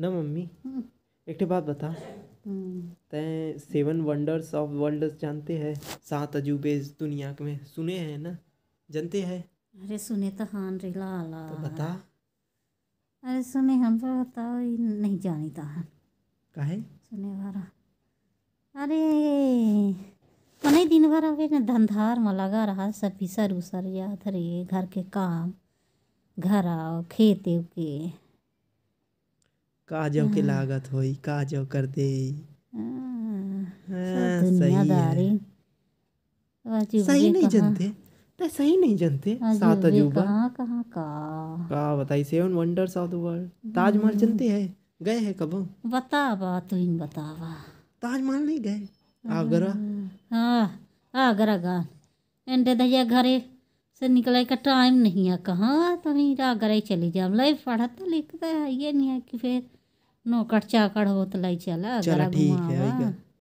ना मम्मी हम्म। एक बात बता हम्म। ते सेवन वंडर्स ऑफ वर्ल्ड जानते हैं सात अजूबे दुनिया में सुने हैं ना जानते हैं अरे सुने तो हाँ रे लाला तो बता अरे सुने हम तो बताओ ये नहीं जानी था कहे सुने वाला अरे मने दिन भर अब धंधार में लगा रहा सब सर उसर जात रे घर के काम घर आओ खेते के का के हम्म। लागत होई का कर दे हाँ, हाँ, सही, तो तो सही नहीं जनते ते सही नहीं जनते सात अजूबा कहाँ कहाँ का का बताई seven wonders of the world Taj Mahal हम्म। जनते है गए है कब बतावा तू तुम बतावा ताजमहल नहीं गए आगरा हाँ, हाँ आगरा गा एंडे दया घरे से निकले का टाइम नहीं है कहाँ तुम तो आगरा ही चले जाओ लाइफ पढ़ा तो लिखता है ये नहीं है कि फिर नो कटचा कड़ होत लई चला चला ठीक है